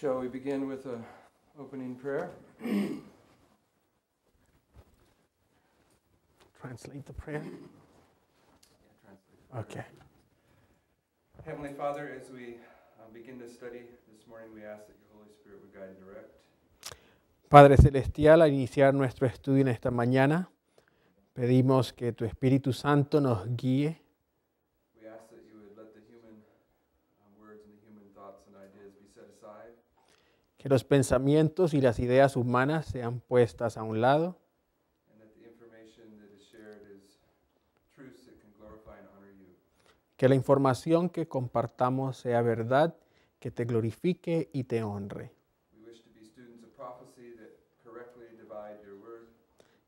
Shall we begin with an opening prayer? translate the prayer? Yeah, translate the prayer. Okay. Heavenly Father, as we uh, begin this study this morning, we ask that your Holy Spirit would guide and direct. Padre Celestial, al iniciar nuestro estudio en esta mañana, pedimos que tu Espíritu Santo nos guíe que los pensamientos y las ideas humanas sean puestas a un lado. Que la información que compartamos sea verdad, que te glorifique y te honre.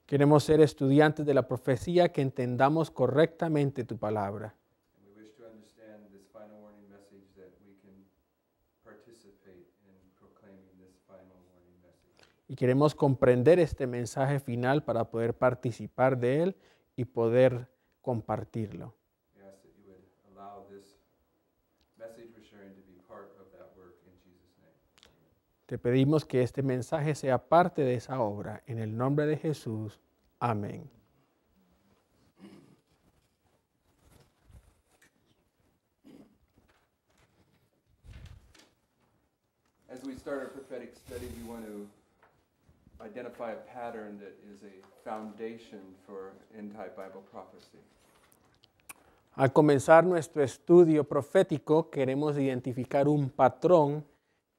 Queremos ser estudiantes de la profecía que entendamos correctamente tu palabra. y queremos comprender este mensaje final para poder participar de él y poder compartirlo. Te pedimos que este mensaje sea parte de esa obra. En el nombre de Jesús. Amén. As we prophetic study, identify a pattern that is a foundation for end-time Bible prophecy. Al comenzar nuestro estudio profético, queremos identificar un patrón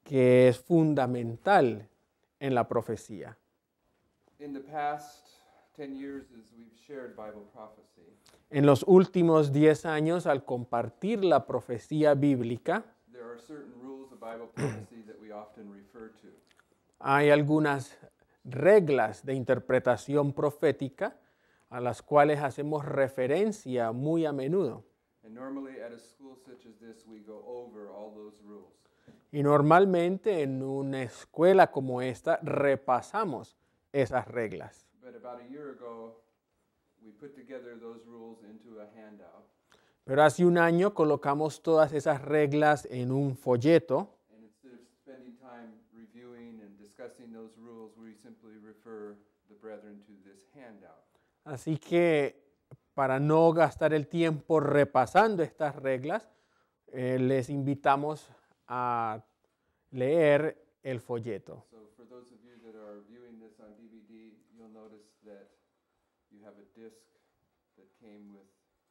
que es fundamental en la profecía. In the past 10 years as we've shared Bible prophecy. En los últimos 10 años al compartir la profecía bíblica, there are certain rules of Bible prophecy that we often refer to. Hay algunas reglas de interpretación profética a las cuales hacemos referencia muy a menudo. Y normalmente en una escuela como esta repasamos esas reglas. Pero hace un año colocamos todas esas reglas en un folleto those rules, we simply refer the brethren to this handout. Así que para no gastar el tiempo repasando estas reglas, eh, les invitamos a leer el folleto. So for those of you that are viewing this on DVD, you'll notice that you have a disc that came with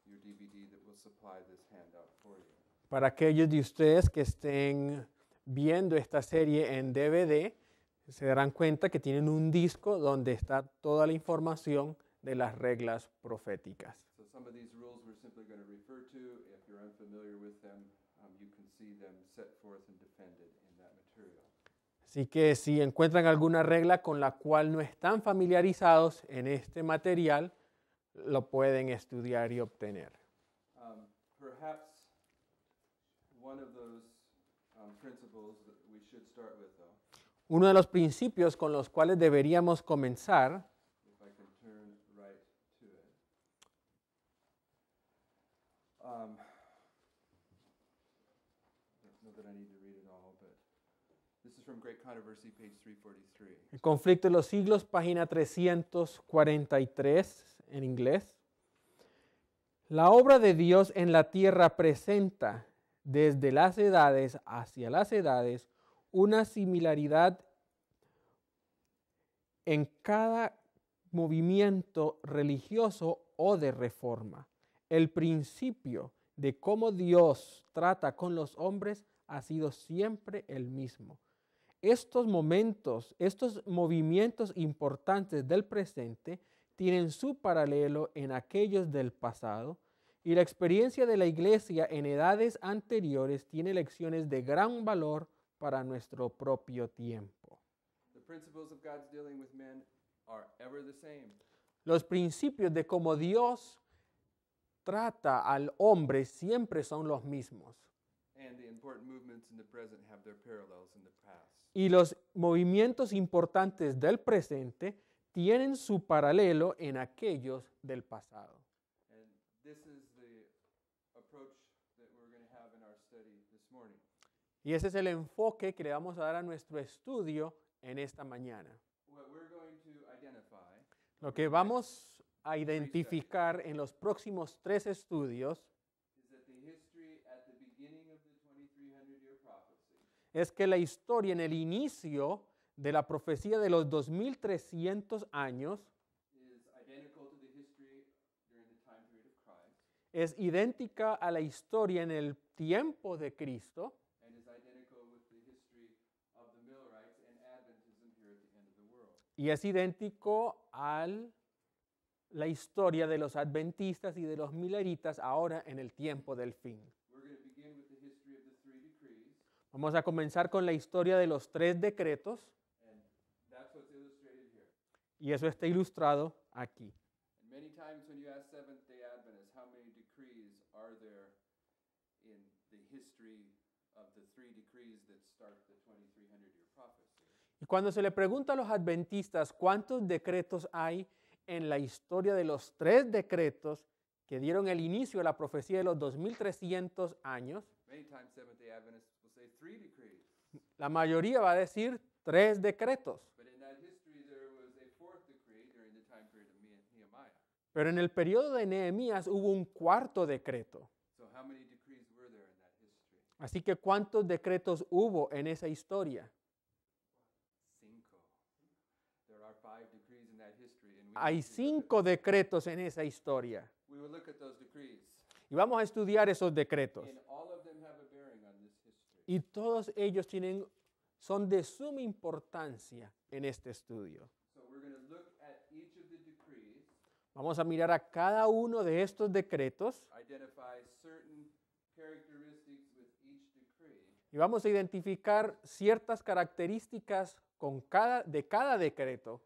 your DVD that will supply this handout for you. Para aquellos de ustedes que estén viendo esta serie en DVD, se darán cuenta que tienen un disco donde está toda la información de las reglas proféticas. Um, Así que si encuentran alguna regla con la cual no están familiarizados en este material, lo pueden estudiar y obtener uno de los principios con los cuales deberíamos comenzar El conflicto de los siglos, página 343 en inglés. La obra de Dios en la tierra presenta desde las edades hacia las edades una similaridad en cada movimiento religioso o de reforma. El principio de cómo Dios trata con los hombres ha sido siempre el mismo. Estos momentos, estos movimientos importantes del presente tienen su paralelo en aquellos del pasado y la experiencia de la iglesia en edades anteriores tiene lecciones de gran valor para nuestro propio tiempo. Los principios de cómo Dios trata al hombre siempre son los mismos. Y los movimientos importantes del presente tienen su paralelo en aquellos del pasado. Y ese es el enfoque que le vamos a dar a nuestro estudio en esta mañana. Lo que vamos a identificar en los próximos tres estudios es que la historia en el inicio de la profecía de los 2300 años es idéntica a la historia en el tiempo de Cristo. Y es idéntico a la historia de los adventistas y de los mileritas ahora en el tiempo del fin. Vamos a comenzar con la historia de los tres decretos. Y eso está ilustrado aquí. in the history of the three decrees that start the 23 y cuando se le pregunta a los adventistas cuántos decretos hay en la historia de los tres decretos que dieron el inicio a la profecía de los 2300 años, la mayoría va a decir tres decretos. Pero en el periodo de Nehemías hubo un cuarto decreto. Así que ¿cuántos decretos hubo en esa historia? Hay cinco decretos en esa historia. Y vamos a estudiar esos decretos. Y todos ellos tienen, son de suma importancia en este estudio. Vamos a mirar a cada uno de estos decretos. Y vamos a identificar ciertas características con cada, de cada decreto.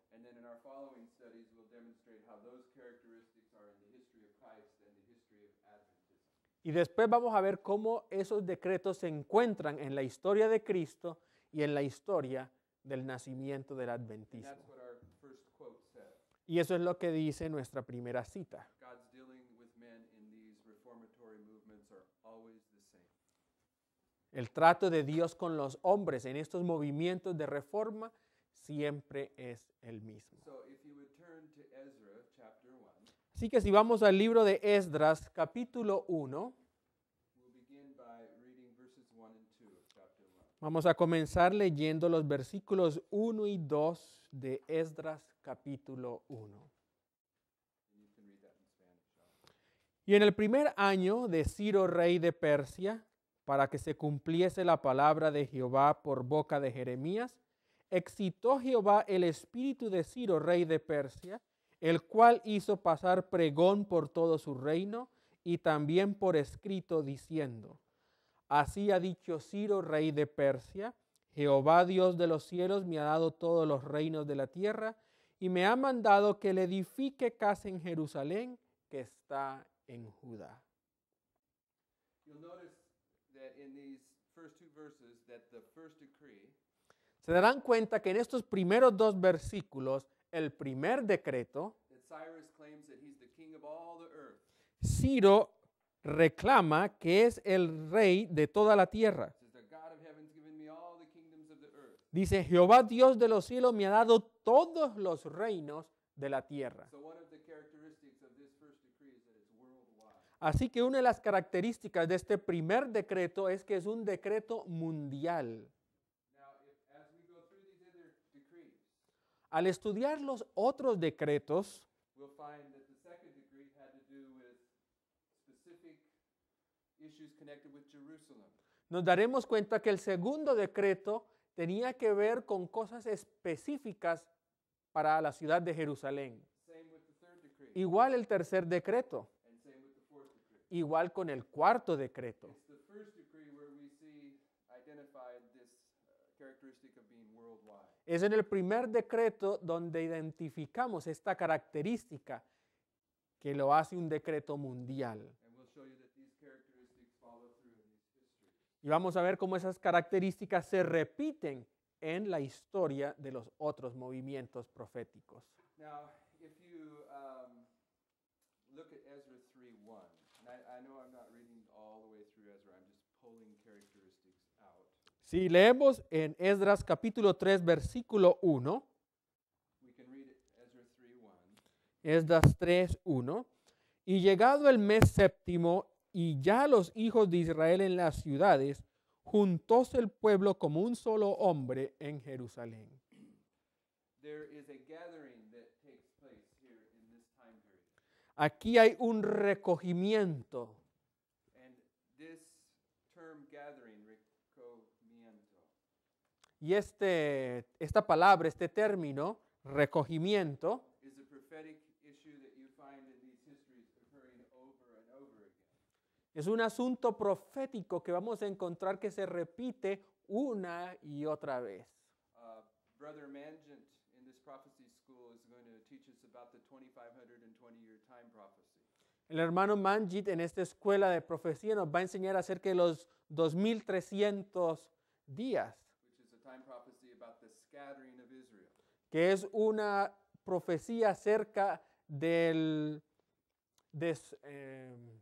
Y después vamos a ver cómo esos decretos se encuentran en la historia de Cristo y en la historia del nacimiento del adventismo. Y eso es lo que dice nuestra primera cita. El trato de Dios con los hombres en estos movimientos de reforma siempre es el mismo. Así que si vamos al libro de Esdras, capítulo 1, vamos a comenzar leyendo los versículos 1 y 2 de Esdras, capítulo 1. Y en el primer año de Ciro, rey de Persia, para que se cumpliese la palabra de Jehová por boca de Jeremías, excitó Jehová el espíritu de Ciro, rey de Persia, el cual hizo pasar pregón por todo su reino y también por escrito diciendo, Así ha dicho Ciro, rey de Persia, Jehová Dios de los cielos me ha dado todos los reinos de la tierra y me ha mandado que le edifique casa en Jerusalén que está en Judá. Se darán cuenta que en estos primeros dos versículos el primer decreto, Ciro reclama que es el rey de toda la tierra. Dice, Jehová Dios de los cielos me ha dado todos los reinos de la tierra. Así que una de las características de este primer decreto es que es un decreto mundial. Al estudiar los otros decretos, nos daremos cuenta que el segundo decreto tenía que ver con cosas específicas para la ciudad de Jerusalén. Igual el tercer decreto. Igual con el cuarto decreto. Es en el primer decreto donde identificamos esta característica que lo hace un decreto mundial. Y vamos a ver cómo esas características se repiten en la historia de los otros movimientos proféticos. Si leemos en Esdras capítulo 3, versículo 1, Esdras 3, 1, y llegado el mes séptimo y ya los hijos de Israel en las ciudades, juntóse el pueblo como un solo hombre en Jerusalén. Aquí hay un recogimiento Y este, esta palabra, este término, recogimiento, es un asunto profético que vamos a encontrar que se repite una y otra vez. El hermano Manjit en esta escuela de profecía nos va a enseñar acerca de los 2300 días que es una profecía acerca del, em,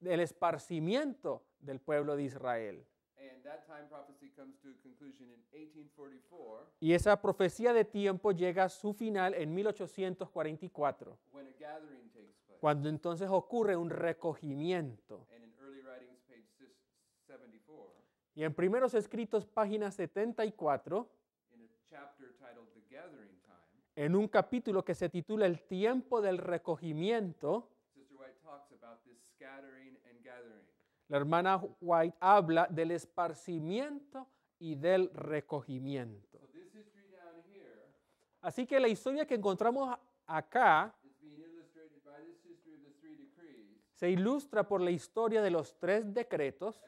del esparcimiento del pueblo de Israel. Y esa profecía de tiempo llega a su final en 1844, cuando entonces ocurre un recogimiento. Y en primeros escritos, página 74, en un capítulo que se titula El tiempo del recogimiento, la hermana White habla del esparcimiento y del recogimiento. Así que la historia que encontramos acá se ilustra por la historia de los tres decretos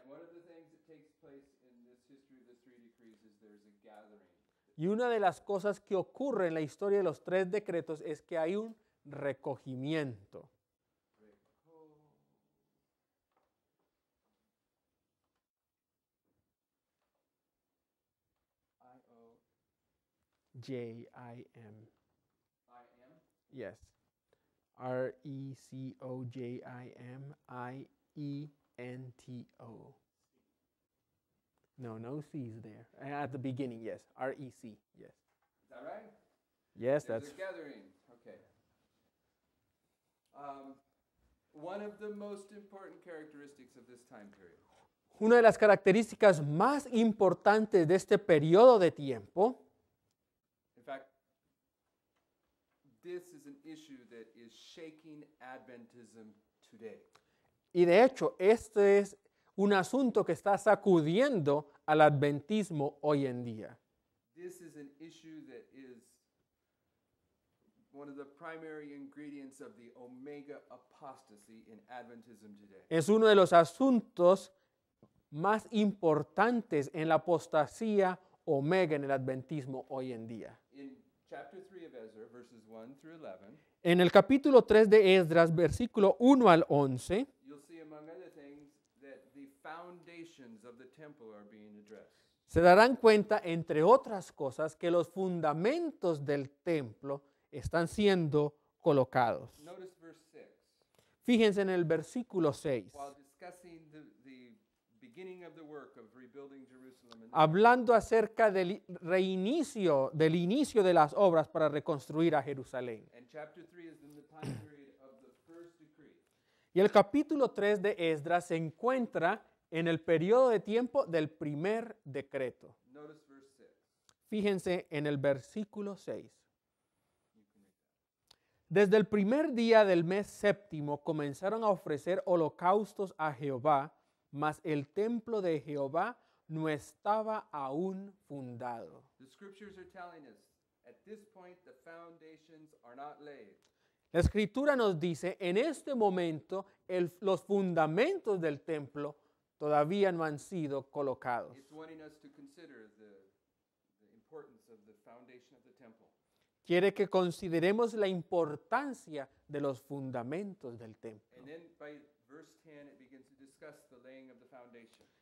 Y una de las cosas que ocurre en la historia de los tres decretos es que hay un recogimiento. J I M. I M? Yes. R E C O J I M I E N T O. No, no C's there. Uh, at the beginning, yes. R E C, yes. Is that right? Yes, There's that's. A gathering. Okay. Um, one of the most important characteristics of this time period. Una de las características más importantes de este periodo de tiempo. In fact, this is an issue that is shaking Adventism today. Y de hecho, este es un asunto que está sacudiendo al adventismo hoy en día. Es uno de los asuntos más importantes en la apostasía omega en el adventismo hoy en día. en el capítulo 3 de Esdras, versículo 1 al 11, Se darán cuenta, entre otras cosas, que los fundamentos del templo están siendo colocados. Fíjense en el versículo 6. Hablando acerca del reinicio, del inicio de las obras para reconstruir a Jerusalén. Y el capítulo 3 de Esdras se encuentra en el periodo de tiempo del primer decreto. Fíjense en el versículo 6. Desde el primer día del mes séptimo comenzaron a ofrecer holocaustos a Jehová, mas el templo de Jehová no estaba aún fundado. La escritura nos dice, en este momento los fundamentos del templo todavía no han sido colocados. Quiere que consideremos la importancia de los fundamentos del templo.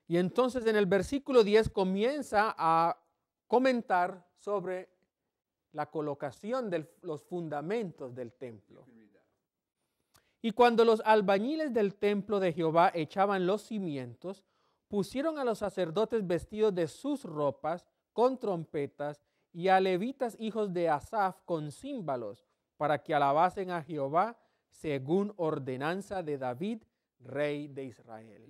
Y entonces en el versículo 10 comienza a comentar sobre la colocación de los fundamentos del templo. Y cuando los albañiles del templo de Jehová echaban los cimientos, pusieron a los sacerdotes vestidos de sus ropas con trompetas y a levitas hijos de Asaf con címbalos para que alabasen a Jehová según ordenanza de David, rey de Israel.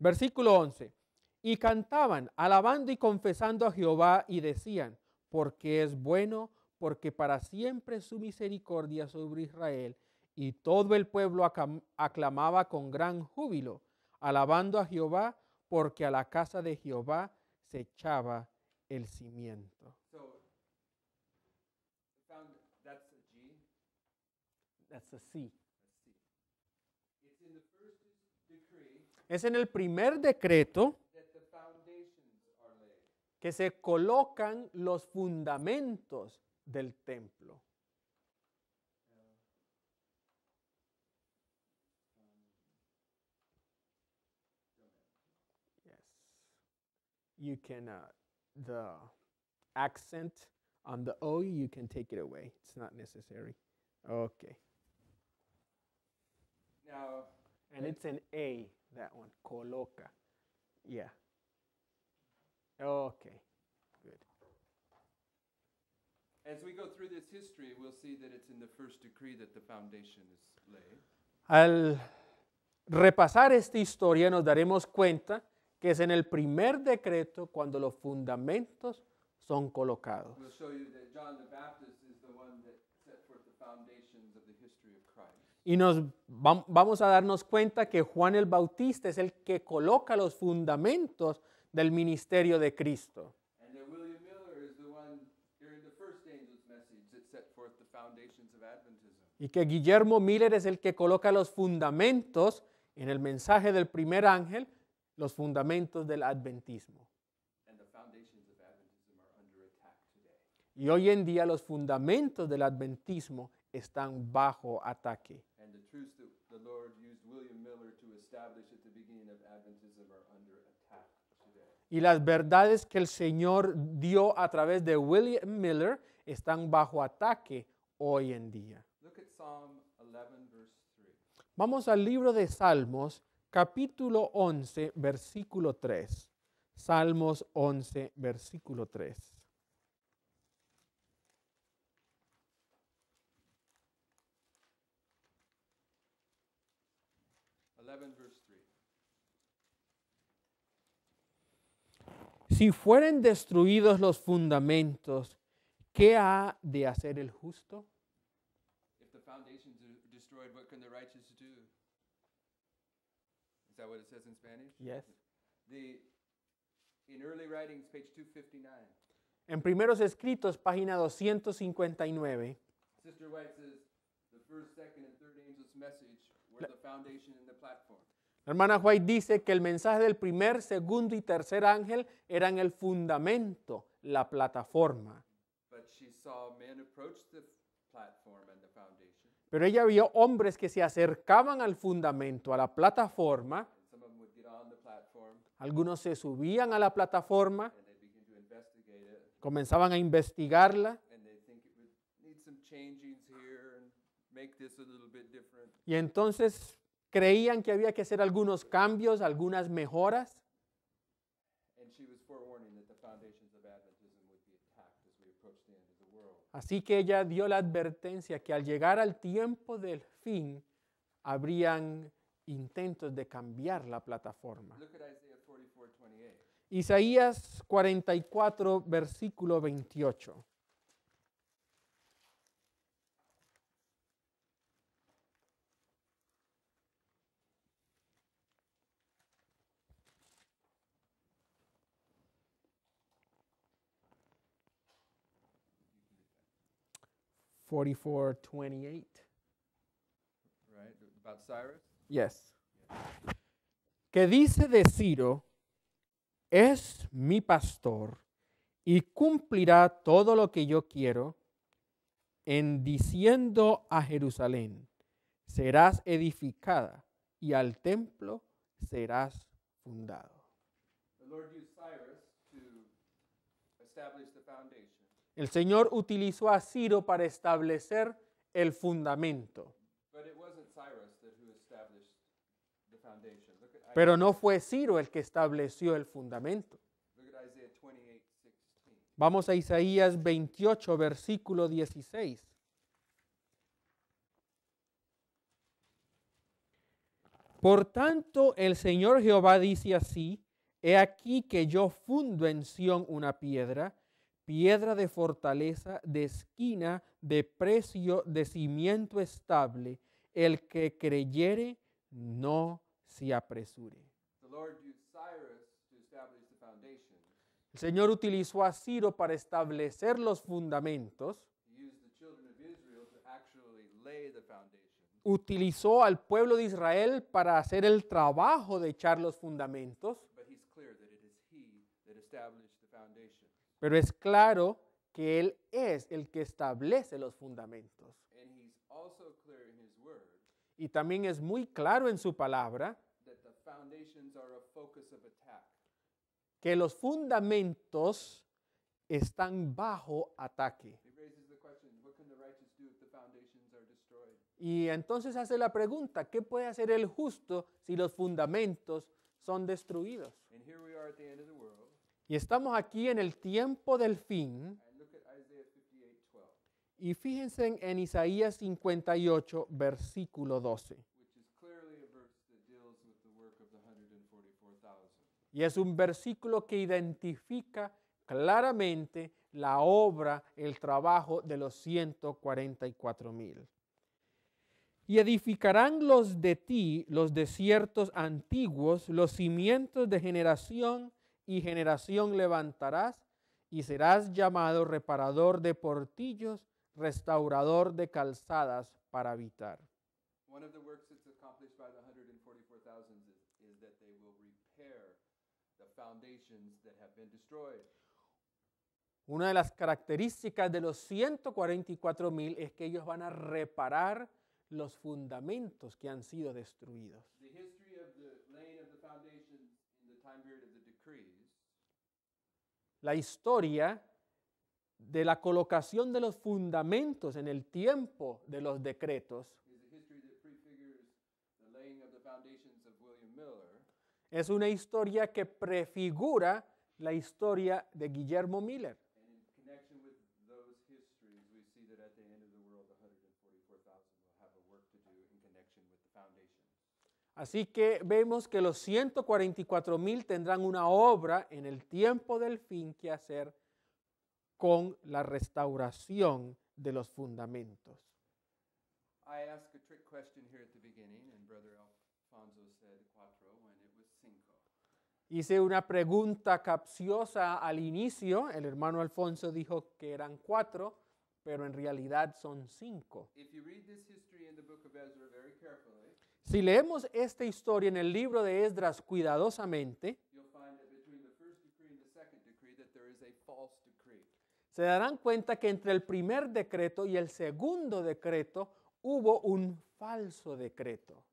Versículo 11. Y cantaban, alabando y confesando a Jehová y decían, porque es bueno, porque para siempre su misericordia sobre Israel. Y todo el pueblo aclamaba con gran júbilo, alabando a Jehová, porque a la casa de Jehová se echaba el cimiento. Es en el primer decreto que se colocan los fundamentos del templo. Yes. You can, uh, the accent on the O, you can take it away. It's not necessary. Okay. Now, and it's an A, that one, coloca. Yeah. Okay. Al repasar esta historia nos daremos cuenta que es en el primer decreto cuando los fundamentos son colocados. Y nos vamos a darnos cuenta que Juan el Bautista es el que coloca los fundamentos del ministerio de Cristo. y que Guillermo Miller es el que coloca los fundamentos en el mensaje del primer ángel, los fundamentos del adventismo. Y hoy en día los fundamentos del adventismo están bajo ataque. Y las verdades que el Señor dio a través de William Miller están bajo ataque hoy en día. Vamos al libro de Salmos, capítulo 11, versículo 3. Salmos 11, versículo 3. Si fueren destruidos los fundamentos, ¿qué ha de hacer el justo? Lord, what can the righteous do? Is that what it says in Spanish? Yes. The, in early writings, page 259. En primeros escritos, página 259. Sister White says, the first, second, and third angel's message were the foundation and the platform. La hermana White dice que el mensaje del primer, segundo y tercer ángel eran el fundamento, la plataforma. Pero ella vio hombres que se acercaban al fundamento, a la plataforma. Algunos se subían a la plataforma, comenzaban a investigarla. Y entonces creían que había que hacer algunos cambios, algunas mejoras. Así que ella dio la advertencia que al llegar al tiempo del fin, habrían intentos de cambiar la plataforma. Isaías 44, versículo 28. 44 28. Right, about Cyrus? Yes. Que dice de Ciro, es mi pastor y cumplirá todo lo que yo quiero en diciendo a Jerusalén, serás edificada y al templo serás fundado. The Lord used Cyrus to establish the foundation. El Señor utilizó a Ciro para establecer el fundamento. Pero no fue Ciro el que estableció el fundamento. Vamos a Isaías 28, versículo 16. Por tanto, el Señor Jehová dice así, he aquí que yo fundo en Sión una piedra piedra de fortaleza, de esquina, de precio, de cimiento estable. El que creyere, no se apresure. El Señor utilizó a Ciro para establecer los fundamentos. Utilizó al pueblo de Israel para hacer el trabajo de echar los fundamentos. Pero es claro que Él es el que establece los fundamentos. Y también es muy claro en su palabra que los fundamentos están bajo ataque. Y entonces hace la pregunta, ¿qué puede hacer el justo si los fundamentos son destruidos? Y estamos aquí en el tiempo del fin. Y fíjense en Isaías 58, versículo 12. Y es un versículo que identifica claramente la obra, el trabajo de los 144 mil. Y edificarán los de ti los desiertos antiguos, los cimientos de generación y generación levantarás, y serás llamado reparador de portillos, restaurador de calzadas para habitar. Una de las características de los 144.000 es que ellos van a reparar los fundamentos que han sido destruidos. la historia de la colocación de los fundamentos en el tiempo de los decretos. Es una historia que prefigura la historia de Guillermo Miller. Así que vemos que los 144 mil tendrán una obra en el tiempo del fin que hacer con la restauración de los fundamentos. Hice una pregunta capciosa al inicio. El hermano Alfonso dijo que eran cuatro, pero en realidad son cinco. Ezra si leemos esta historia en el libro de Esdras cuidadosamente, se darán cuenta que entre el primer decreto y el segundo decreto hubo un falso decreto.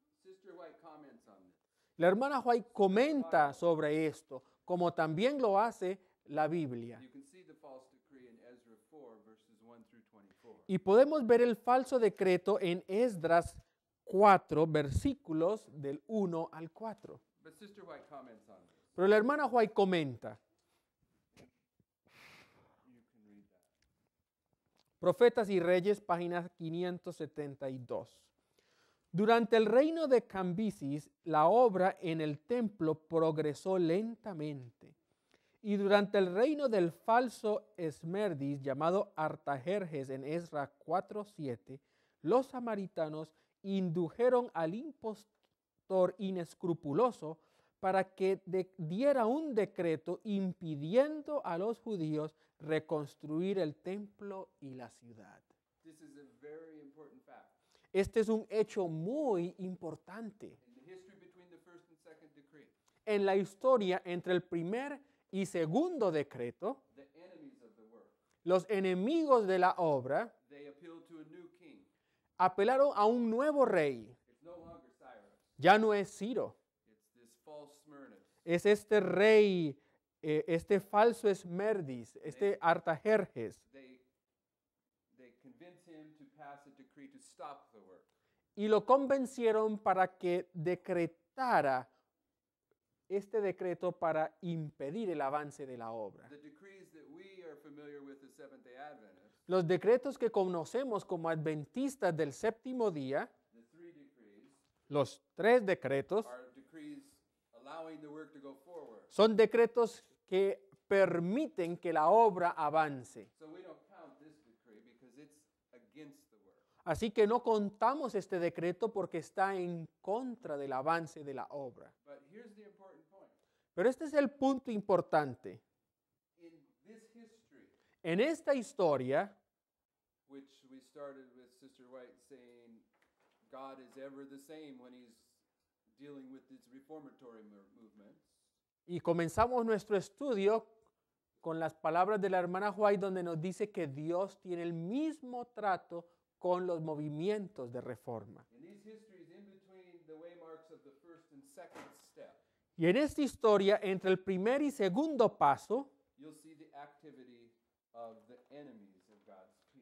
La hermana White comenta sobre esto, como también lo hace la Biblia. Y podemos ver el falso decreto en Esdras 4 versículos del 1 al 4. Pero la hermana White comenta. Profetas y Reyes, página 572. Durante el reino de Cambises, la obra en el templo progresó lentamente. Y durante el reino del falso Esmerdis, llamado Artajerjes en Esra 4.7, los samaritanos indujeron al impostor inescrupuloso para que diera un decreto impidiendo a los judíos reconstruir el templo y la ciudad. Este es un hecho muy importante en la historia entre el primer y segundo decreto. Los enemigos de la obra apelaron a un nuevo rey. Ya no es Ciro. Es este rey, eh, este falso Esmerdis, este Artajerjes. Y lo convencieron para que decretara este decreto para impedir el avance de la obra. Los decretos que conocemos como adventistas del séptimo día, los tres decretos, son decretos que permiten que la obra avance. Así que no contamos este decreto porque está en contra del avance de la obra. Pero este es el punto importante. En esta historia, Y comenzamos nuestro estudio con las palabras de la hermana White donde nos dice que Dios tiene el mismo trato con los movimientos de reforma. Y en esta historia, entre el primer y segundo paso, You'll see the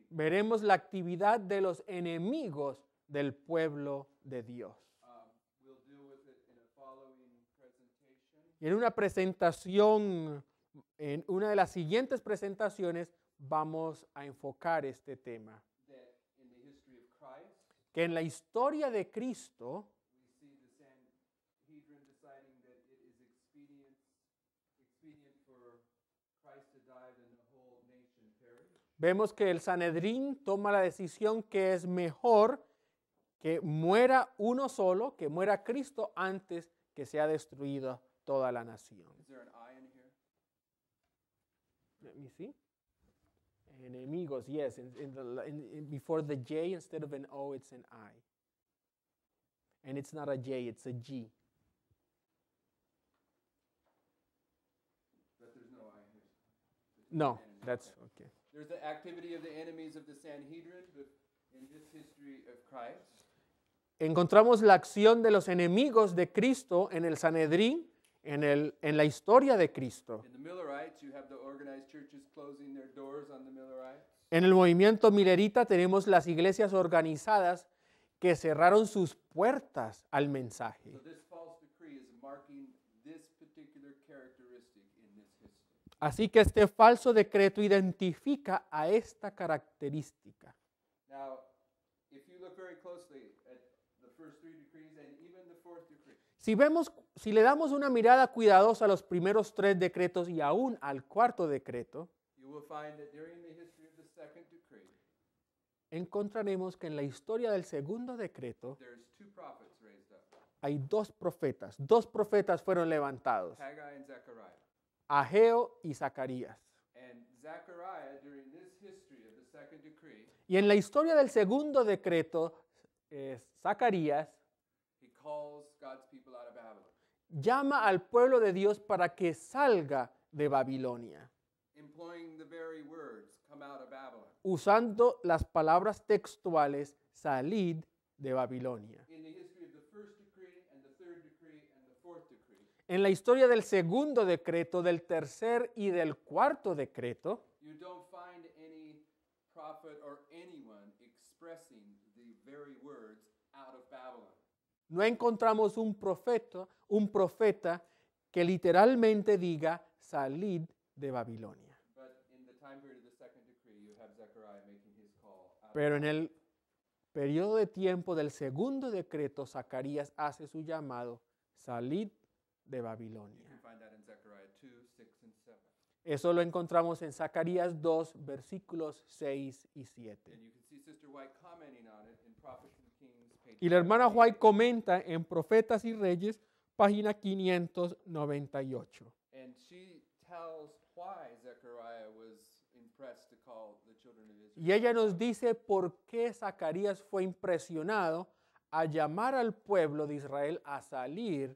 Veremos la actividad de los enemigos del pueblo de Dios. Um, y en una presentación, en una de las siguientes presentaciones, vamos a enfocar este tema. Que en la historia de Cristo, vemos que el Sanedrín toma la decisión que es mejor que muera uno solo, que muera Cristo antes que sea destruida toda la nación. Let me see. Enemigos, yes. In, in the, in, before the J, instead of an O, it's an I. And it's not a J, it's a G. No, that's okay. Encontramos la acción de los enemigos de Cristo en el Sanedrín, en, la historia de Cristo. En el movimiento Millerita tenemos las iglesias organizadas que cerraron sus puertas al mensaje. Así que este falso decreto identifica a esta característica. si vemos, si le damos una mirada cuidadosa a los primeros tres decretos y aún al cuarto decreto, encontraremos que en la historia del segundo decreto hay dos profetas. Dos profetas fueron levantados. Haggai Ageo y Zacarías. y en la historia del segundo decreto, eh, Zacarías llama al pueblo de Dios para que salga de Babilonia. Usando las palabras textuales, salid de Babilonia. En la historia del segundo decreto, del tercer y del cuarto decreto, no encontramos un profeta, un profeta que literalmente diga salid de Babilonia. Pero en el periodo de tiempo del segundo decreto, Zacarías hace su llamado, salid de Babilonia. Eso lo encontramos en Zacarías 2, versículos 6 y 7. Y la hermana White comenta en Profetas y Reyes, página 598. Y ella nos dice por qué Zacarías fue impresionado a llamar al pueblo de Israel a salir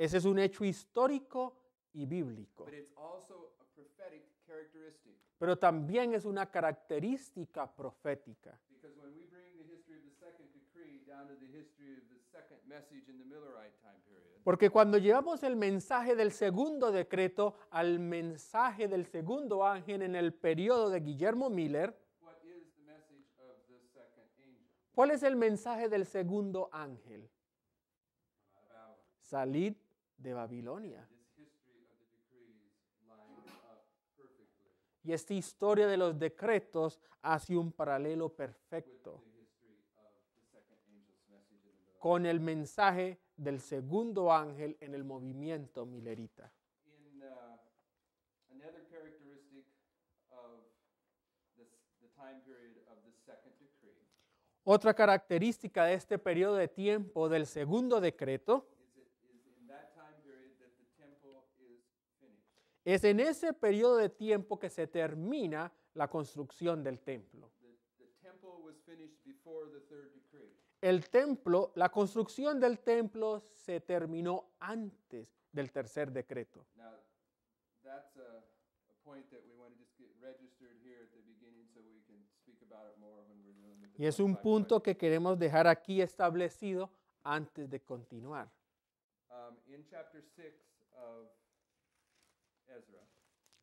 Ese es un hecho histórico y bíblico. Pero también es una característica profética. Porque cuando llevamos el mensaje del segundo decreto al mensaje del segundo ángel en el periodo de Guillermo Miller, ¿cuál es el mensaje del segundo ángel? Salid de Babilonia. Y esta historia de los decretos hace un paralelo perfecto con el mensaje del segundo ángel en el movimiento milerita. Uh, Otra característica de este periodo de tiempo del segundo decreto Es en ese periodo de tiempo que se termina la construcción del templo. El templo, la construcción del templo se terminó antes del tercer decreto. Y es un punto que queremos dejar aquí establecido antes de continuar. Um,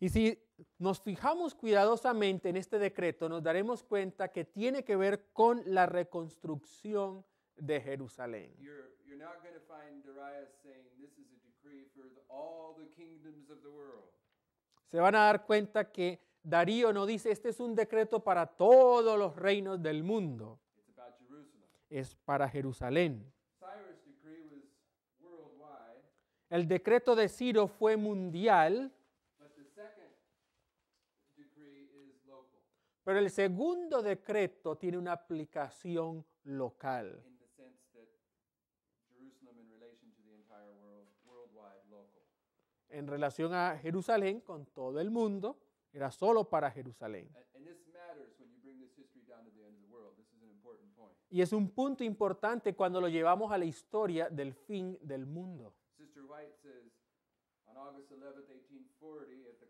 Y si nos fijamos cuidadosamente en este decreto, nos daremos cuenta que tiene que ver con la reconstrucción de Jerusalén. Se van a dar cuenta que Darío no dice este es un decreto para todos los reinos del mundo. Es para Jerusalén. El decreto de Ciro fue mundial. Pero el segundo decreto tiene una aplicación local. En relación a Jerusalén con todo el mundo, era solo para Jerusalén. Y es un punto importante cuando lo llevamos a la historia del fin del mundo. White 11, 1840,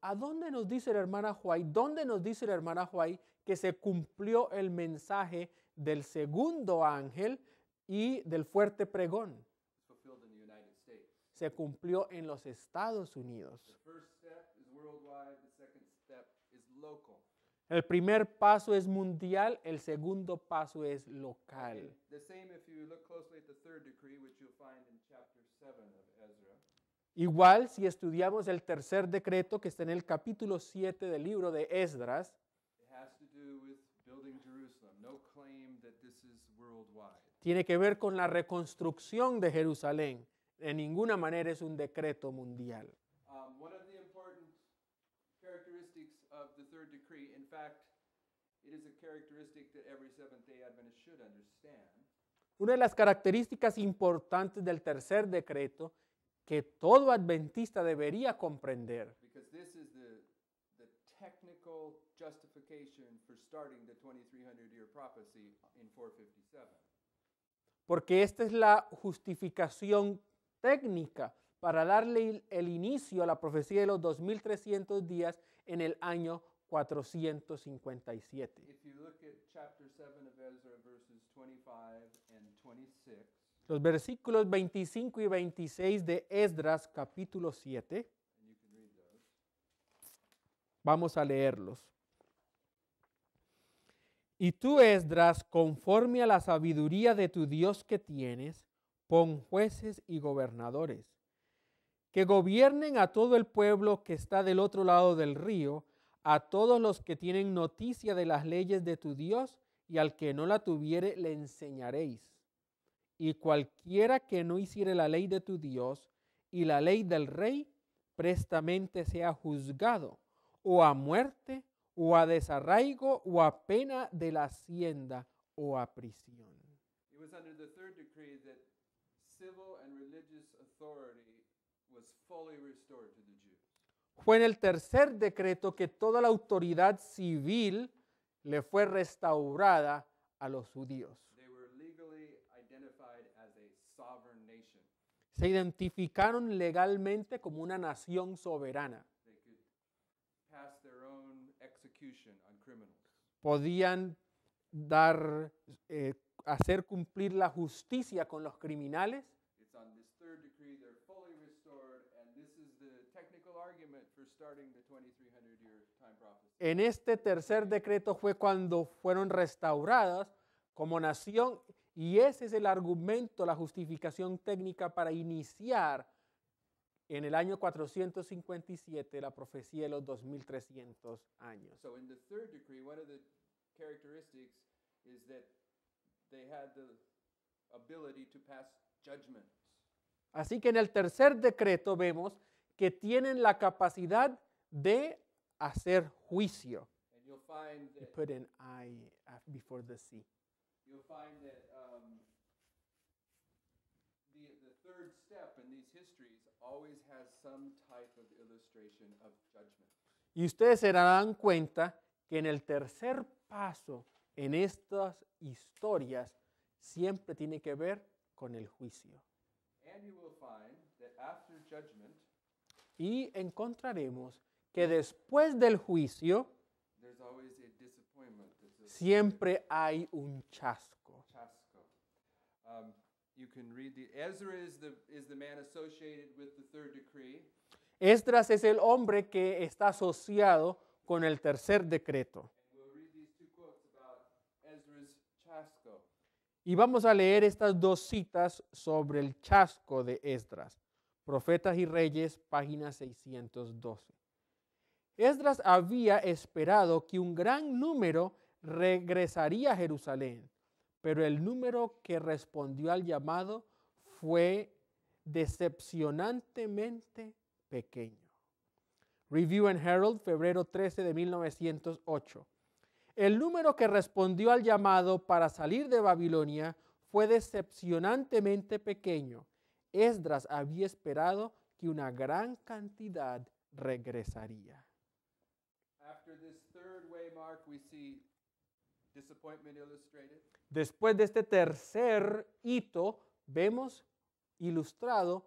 ¿a dónde nos dice la hermana Huay? ¿Dónde nos dice la hermana Huay que se cumplió el mensaje del segundo ángel y del fuerte pregón? Se cumplió en los Estados Unidos. El primer paso es mundial, el segundo paso es local. Igual si estudiamos el tercer decreto que está en el capítulo 7 del libro de Esdras, tiene que ver con la reconstrucción de Jerusalén. De ninguna manera es un decreto mundial. Um, Una de las características importantes del tercer decreto que todo adventista debería comprender. technical justification for starting the 2300 year prophecy in 457. Porque esta es la justificación técnica para darle el inicio a la profecía de los 2300 días en el año 457. If you look at chapter 7 of Ezra verses 25 and 26, los versículos 25 y 26 de Esdras capítulo 7. Vamos a leerlos. Y tú, Esdras, conforme a la sabiduría de tu Dios que tienes, pon jueces y gobernadores, que gobiernen a todo el pueblo que está del otro lado del río, a todos los que tienen noticia de las leyes de tu Dios, y al que no la tuviere le enseñaréis y cualquiera que no hiciere la ley de tu Dios y la ley del rey, prestamente sea juzgado, o a muerte, o a desarraigo, o a pena de la hacienda, o a prisión. Fue en el tercer decreto que toda la autoridad civil le fue restaurada a los judíos. se identificaron legalmente como una nación soberana. Podían dar, eh, hacer cumplir la justicia con los criminales. En este tercer decreto fue cuando fueron restauradas como nación y ese es el argumento, la justificación técnica para iniciar en el año 457 la profecía de los 2300 años. So in the third decree, is that they had the ability to pass judgments. Así que en el tercer decreto vemos que tienen la capacidad de hacer juicio. that put an I uh, before the C. Y ustedes se darán cuenta que en el tercer paso en estas historias siempre tiene que ver con el juicio. y encontraremos que después del juicio, siempre hay un chasco. Esdras es el hombre que está asociado con el tercer decreto. Y vamos a leer estas dos citas sobre el chasco de Esdras, Profetas y Reyes, página 612. Esdras había esperado que un gran número regresaría a Jerusalén, pero el número que respondió al llamado fue decepcionantemente pequeño. Review and Herald, febrero 13 de 1908. El número que respondió al llamado para salir de Babilonia fue decepcionantemente pequeño. Esdras había esperado que una gran cantidad regresaría. After this third we see Después de este tercer hito, vemos ilustrado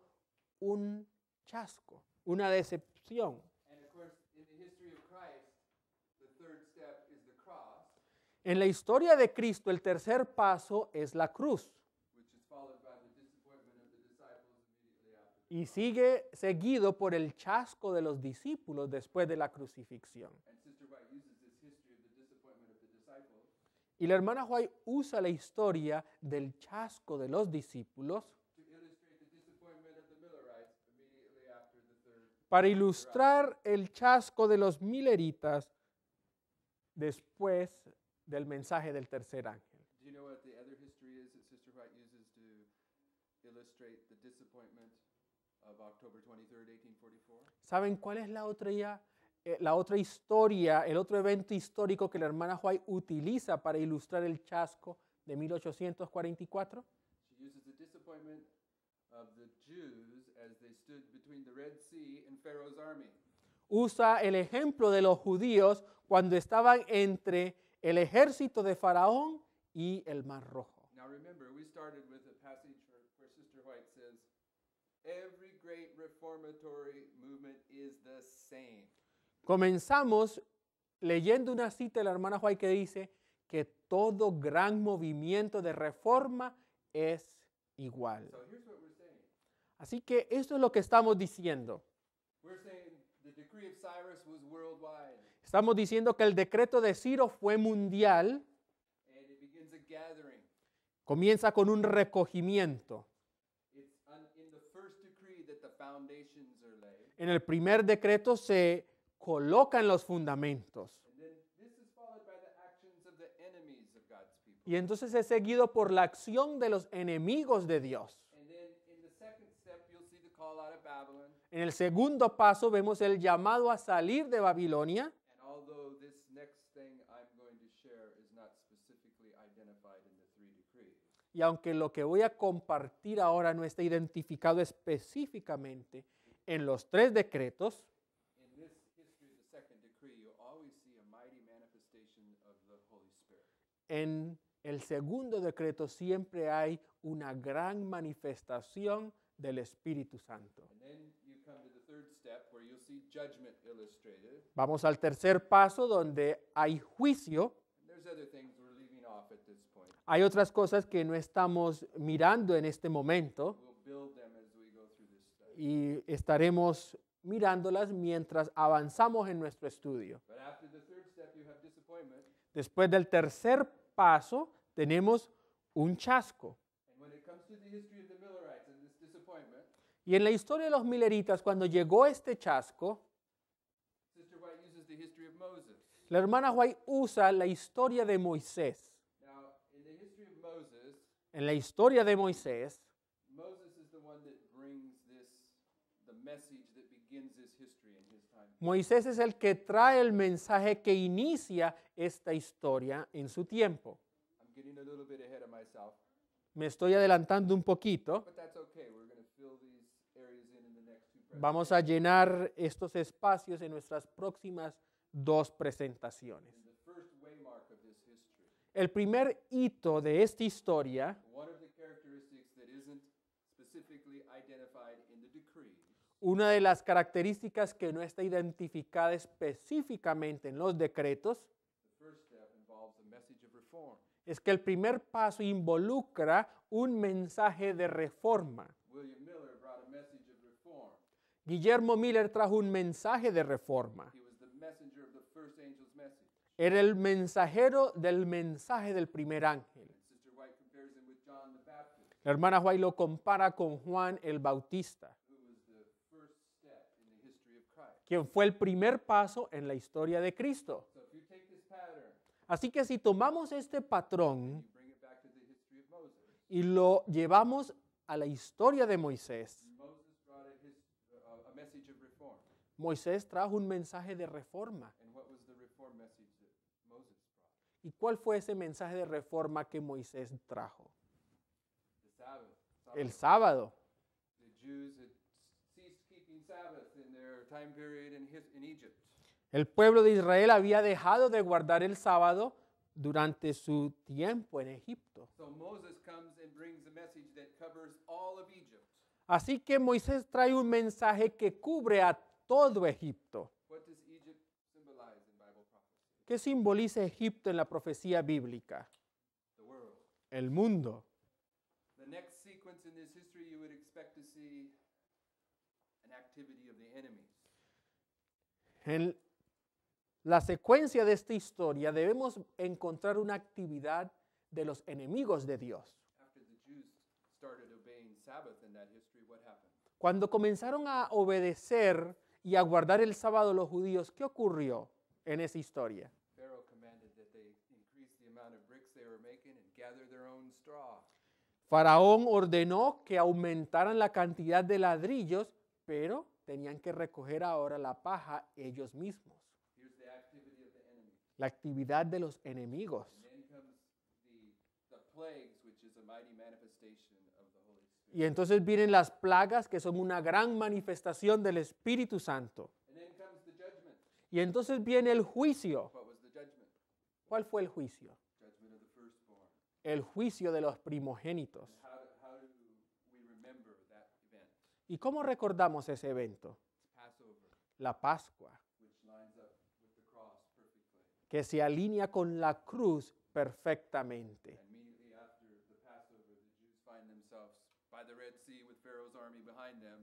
un chasco, una decepción. En la historia de Cristo, el tercer paso es la cruz. Y sigue seguido por el chasco de los discípulos después de la crucifixión. Y la hermana White usa la historia del chasco de los discípulos para ilustrar el chasco de los mileritas después del mensaje del tercer ángel. ¿Saben cuál es la otra ya? Eh, la otra historia, el otro evento histórico que la hermana White utiliza para ilustrar el chasco de 1844? Usa el ejemplo de los judíos cuando estaban entre el ejército de Faraón y el Mar Rojo. Comenzamos leyendo una cita de la hermana White que dice que todo gran movimiento de reforma es igual. Así que esto es lo que estamos diciendo. Estamos diciendo que el decreto de Ciro fue mundial. Comienza con un recogimiento. En el primer decreto se colocan los fundamentos. Y entonces es seguido por la acción de los enemigos de Dios. En el segundo paso vemos el llamado a salir de Babilonia. Y aunque lo que voy a compartir ahora no está identificado específicamente en los tres decretos, en el segundo decreto siempre hay una gran manifestación del Espíritu Santo. Vamos al tercer paso donde hay juicio. Hay otras cosas que no estamos mirando en este momento y estaremos mirándolas mientras avanzamos en nuestro estudio. Después del tercer paso tenemos un chasco. Y en la historia de los mileritas, cuando llegó este chasco, la hermana White usa la historia de Moisés. En la historia de Moisés, Moisés es el que trae el mensaje que inicia esta historia en su tiempo. Me estoy adelantando un poquito. Vamos a llenar estos espacios en nuestras próximas dos presentaciones. El primer hito de esta historia una de las características que no está identificada específicamente en los decretos es que el primer paso involucra un mensaje de reforma. Guillermo Miller trajo un mensaje de reforma. Era el mensajero del mensaje del primer ángel. La hermana White lo compara con Juan el Bautista quien fue el primer paso en la historia de Cristo. Así que si tomamos este patrón y lo llevamos a la historia de Moisés, uh, Moisés trajo un mensaje de reforma. ¿Y cuál fue ese mensaje de reforma que Moisés trajo? El sábado. El pueblo de Israel había dejado de guardar el sábado durante su tiempo en Egipto. Así que Moisés trae un mensaje que cubre a todo Egipto. ¿Qué simboliza Egipto en la profecía bíblica? El mundo. activity of the enemy. En la secuencia de esta historia debemos encontrar una actividad de los enemigos de Dios. Cuando comenzaron a obedecer y a guardar el sábado los judíos, ¿qué ocurrió en esa historia? Faraón ordenó que aumentaran la cantidad de ladrillos, pero tenían que recoger ahora la paja ellos mismos. La actividad de los enemigos. Y entonces vienen las plagas que son una gran manifestación del Espíritu Santo. Y entonces viene el juicio. ¿Cuál fue el juicio? El juicio de los primogénitos. ¿Y cómo recordamos ese evento? La Pascua, que se alinea con la cruz perfectamente.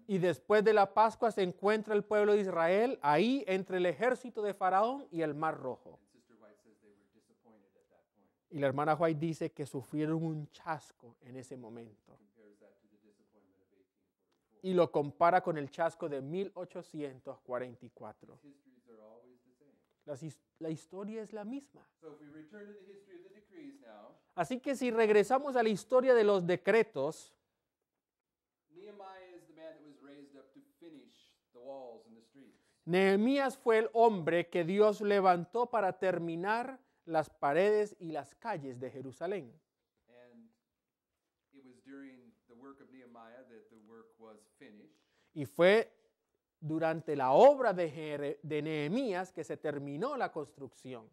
Y después de la Pascua se encuentra el pueblo de Israel ahí entre el ejército de Faraón y el Mar Rojo. Y la hermana White dice que sufrieron un chasco en ese momento y lo compara con el chasco de 1844. La, la historia es la misma. Así que si regresamos a la historia de los decretos, Nehemías fue el hombre que Dios levantó para terminar las paredes y las calles de Jerusalén. Y fue durante la obra de, de Nehemías que se terminó la construcción.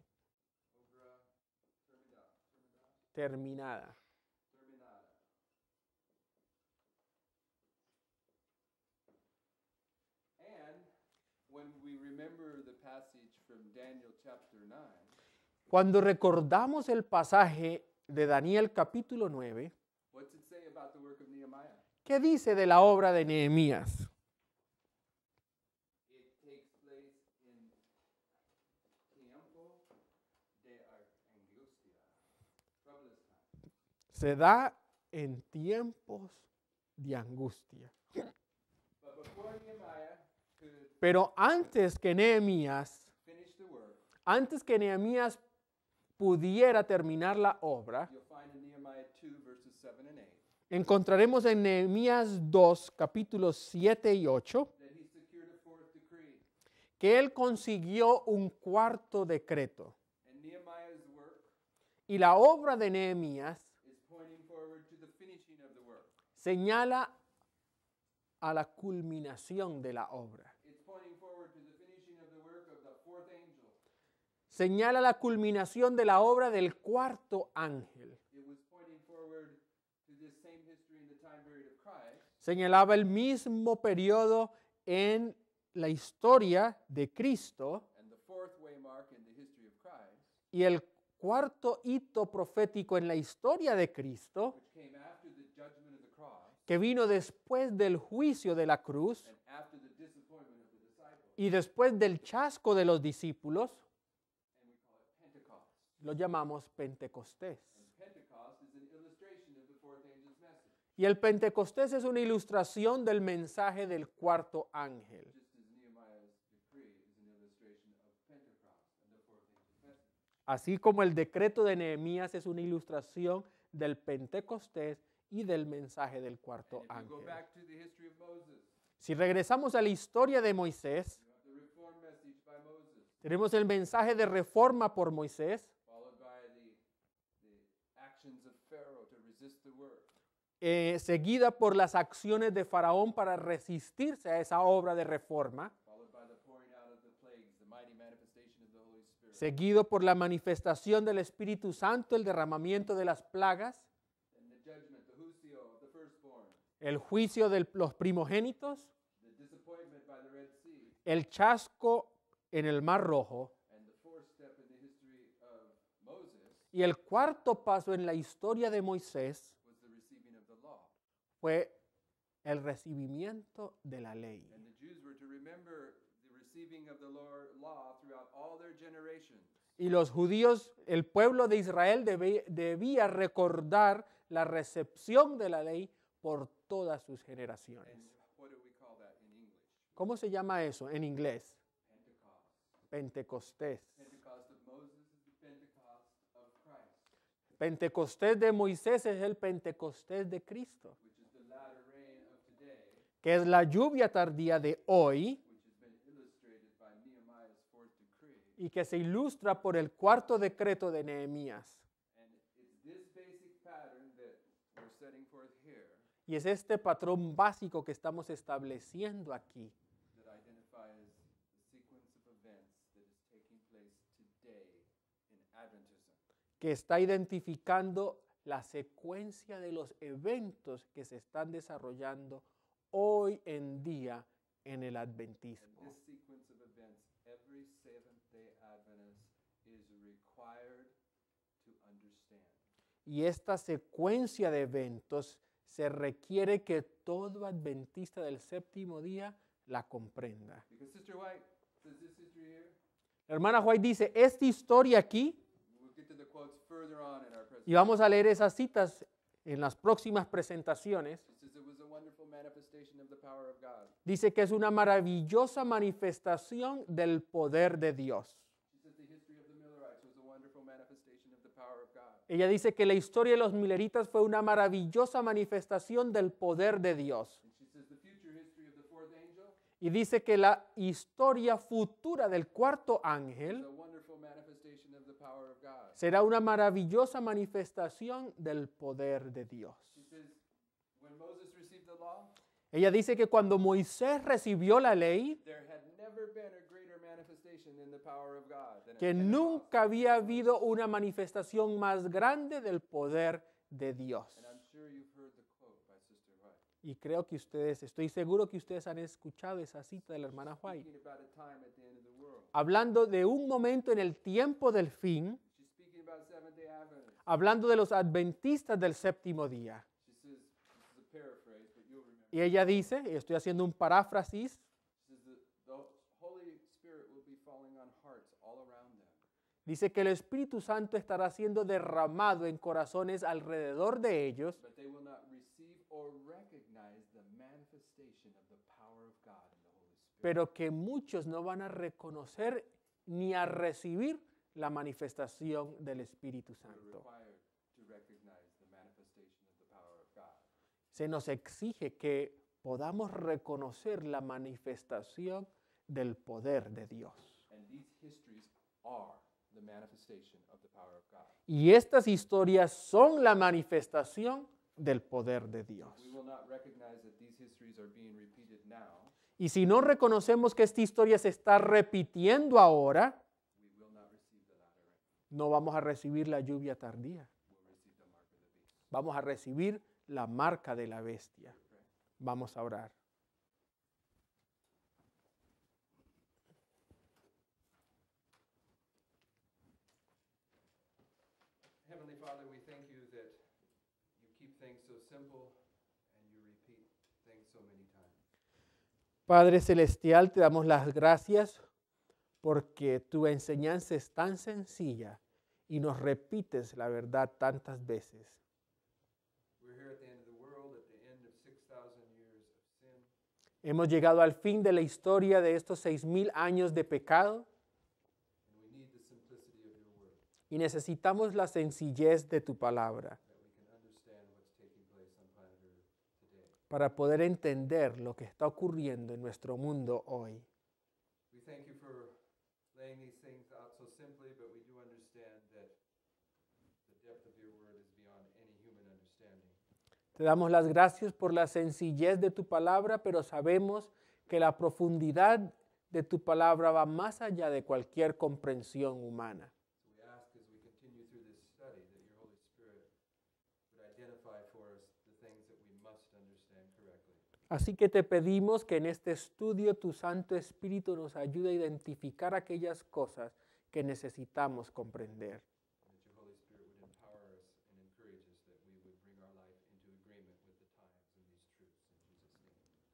Terminada. Cuando recordamos el pasaje de Daniel capítulo 9, ¿Qué dice de la obra de Nehemías? Se da en tiempos de angustia. Pero antes que Nehemías, antes que Nehemías pudiera terminar la obra, encontraremos en Nehemías 2, capítulos 7 y 8, que él consiguió un cuarto decreto. Y la obra de Nehemías señala a la culminación de la obra. Señala la culminación de la obra del cuarto ángel. señalaba el mismo periodo en la historia de Cristo. Y el cuarto hito profético en la historia de Cristo, que vino después del juicio de la cruz y después del chasco de los discípulos, lo llamamos Pentecostés. Y el Pentecostés es una ilustración del mensaje del cuarto ángel. Así como el decreto de Nehemías es una ilustración del Pentecostés y del mensaje del cuarto ángel. Si regresamos a la historia de Moisés, tenemos el mensaje de reforma por Moisés. Eh, seguida por las acciones de Faraón para resistirse a esa obra de reforma, seguido por la manifestación del Espíritu Santo, el derramamiento de las plagas, el juicio de los primogénitos, el chasco en el Mar Rojo y el cuarto paso en la historia de Moisés, fue el recibimiento de la ley. Y los judíos, el pueblo de Israel debía, recordar la recepción de la ley por todas sus generaciones. ¿Cómo se llama eso en inglés? Pentecostés. Pentecostés de Moisés es el Pentecostés de Cristo es la lluvia tardía de hoy, y que se ilustra por el cuarto decreto de Nehemías. Y es este patrón básico que estamos estableciendo aquí. que está identificando la secuencia de los eventos que se están desarrollando hoy en día en el adventismo. y esta secuencia de eventos se requiere que todo adventista del séptimo día la comprenda. la hermana White dice, esta historia aquí, y vamos a leer esas citas en las próximas presentaciones. Dice que es una maravillosa manifestación del poder de Dios. Ella dice que la historia de los mileritas fue una maravillosa manifestación del poder de Dios. Y dice que la historia futura del cuarto ángel será una maravillosa manifestación del poder de Dios. Ella dice que cuando Moisés recibió la ley, que nunca había habido una manifestación más grande del poder de Dios. Y creo que ustedes, estoy seguro que ustedes han escuchado esa cita de la hermana White. Hablando de un momento en el tiempo del fin, hablando de los adventistas del séptimo día. Y ella dice, y estoy haciendo un paráfrasis, Dice que el Espíritu Santo estará siendo derramado en corazones alrededor de ellos. Pero que muchos no van a reconocer ni a recibir la manifestación del Espíritu Santo. se nos exige que podamos reconocer la manifestación del poder de Dios. Y estas historias son la manifestación del poder de Dios. Y si no reconocemos que esta historia se está repitiendo ahora, no vamos a recibir la lluvia tardía. Vamos a recibir la marca de la bestia. Vamos a orar. Padre Celestial, te damos las gracias porque tu enseñanza es tan sencilla y nos repites la verdad tantas veces. Hemos llegado al fin de la historia de estos seis mil años de pecado y necesitamos la sencillez de tu palabra para poder entender lo que está ocurriendo en nuestro mundo hoy. Te damos las gracias por la sencillez de tu palabra, pero sabemos que la profundidad de tu palabra va más allá de cualquier comprensión humana. Así que te pedimos que en este estudio tu Santo Espíritu nos ayude a identificar aquellas cosas que necesitamos comprender.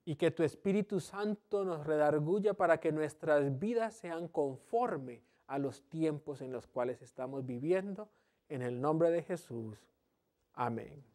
y que tu Espíritu Santo nos redarguya para que nuestras vidas sean conforme a los tiempos en los cuales estamos viviendo. En el nombre de Jesús. Amén.